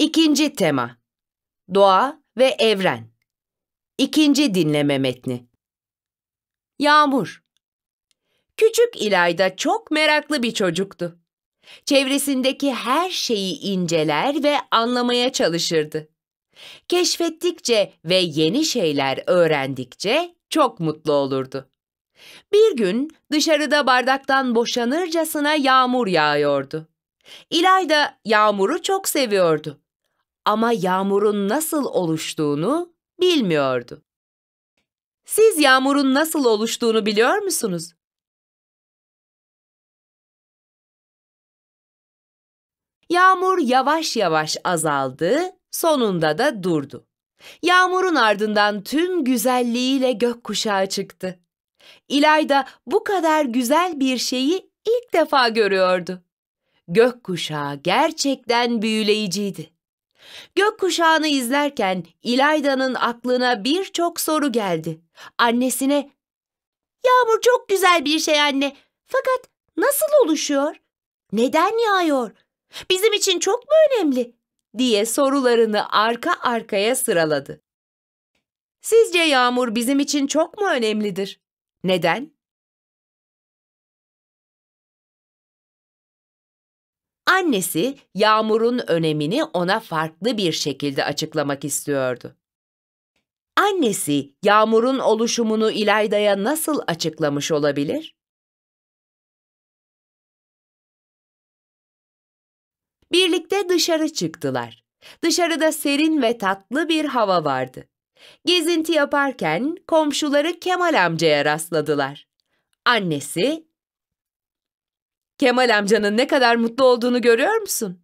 İkinci tema Doğa ve Evren İkinci dinleme metni Yağmur Küçük İlayda çok meraklı bir çocuktu. Çevresindeki her şeyi inceler ve anlamaya çalışırdı. Keşfettikçe ve yeni şeyler öğrendikçe çok mutlu olurdu. Bir gün dışarıda bardaktan boşanırcasına yağmur yağıyordu. İlayda yağmuru çok seviyordu ama yağmurun nasıl oluştuğunu bilmiyordu. Siz yağmurun nasıl oluştuğunu biliyor musunuz? Yağmur yavaş yavaş azaldı, sonunda da durdu. Yağmurun ardından tüm güzelliğiyle gökkuşağı çıktı. İlayda bu kadar güzel bir şeyi ilk defa görüyordu. Gökkuşağı gerçekten büyüleyiciydi. Gökkuşağını izlerken İlayda'nın aklına birçok soru geldi. Annesine Yağmur çok güzel bir şey anne. Fakat nasıl oluşuyor? Neden yağıyor? Bizim için çok mu önemli? diye sorularını arka arkaya sıraladı. Sizce yağmur bizim için çok mu önemlidir? Neden? Annesi yağmurun önemini ona farklı bir şekilde açıklamak istiyordu. Annesi yağmurun oluşumunu İlayda'ya nasıl açıklamış olabilir? Birlikte dışarı çıktılar. Dışarıda serin ve tatlı bir hava vardı. Gezinti yaparken komşuları Kemal amcaya rastladılar. Annesi Kemal amcanın ne kadar mutlu olduğunu görüyor musun?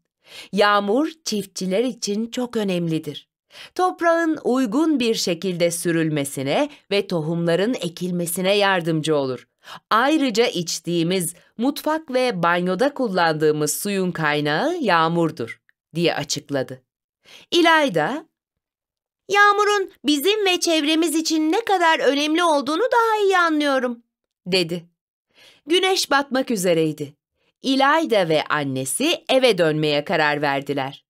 Yağmur çiftçiler için çok önemlidir. Toprağın uygun bir şekilde sürülmesine ve tohumların ekilmesine yardımcı olur. Ayrıca içtiğimiz, mutfak ve banyoda kullandığımız suyun kaynağı yağmurdur diye açıkladı. İlayda, "Yağmurun bizim ve çevremiz için ne kadar önemli olduğunu daha iyi anlıyorum." dedi. Güneş batmak üzereydi. İlayda ve annesi eve dönmeye karar verdiler.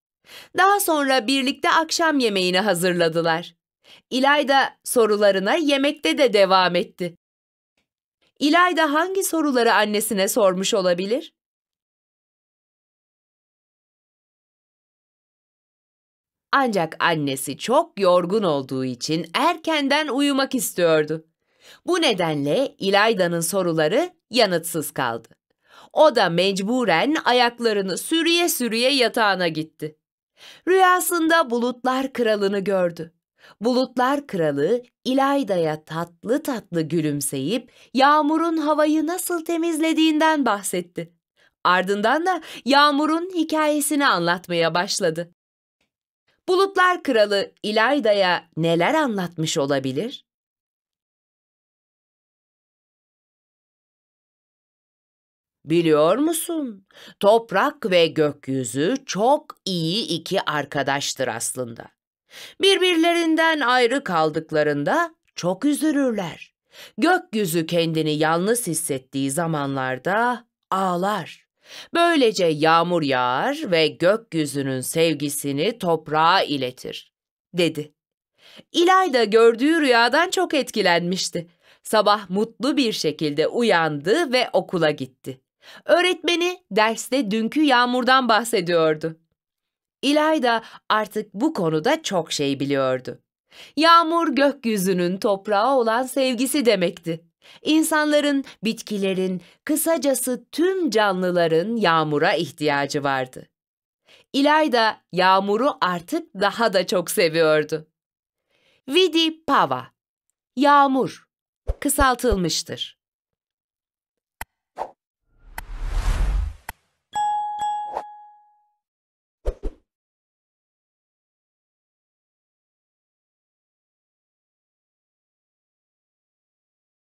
Daha sonra birlikte akşam yemeğini hazırladılar. İlayda sorularına yemekte de devam etti. İlayda hangi soruları annesine sormuş olabilir? Ancak annesi çok yorgun olduğu için erkenden uyumak istiyordu. Bu nedenle İlayda'nın soruları yanıtsız kaldı. O da mecburen ayaklarını sürüye sürüye yatağına gitti. Rüyasında bulutlar kralını gördü. Bulutlar kralı İlayda'ya tatlı tatlı gülümseyip yağmurun havayı nasıl temizlediğinden bahsetti. Ardından da yağmurun hikayesini anlatmaya başladı. Bulutlar kralı İlayda'ya neler anlatmış olabilir? Biliyor musun? Toprak ve gökyüzü çok iyi iki arkadaştır aslında. Birbirlerinden ayrı kaldıklarında çok üzülürler. Gökyüzü kendini yalnız hissettiği zamanlarda ağlar. Böylece yağmur yağar ve gökyüzünün sevgisini toprağa iletir, dedi. İlayda gördüğü rüyadan çok etkilenmişti. Sabah mutlu bir şekilde uyandı ve okula gitti. Öğretmeni derste dünkü yağmurdan bahsediyordu. İlayda artık bu konuda çok şey biliyordu. Yağmur gökyüzünün toprağa olan sevgisi demekti. İnsanların, bitkilerin, kısacası tüm canlıların yağmura ihtiyacı vardı. İlayda yağmuru artık daha da çok seviyordu. Vidi Pava Yağmur kısaltılmıştır.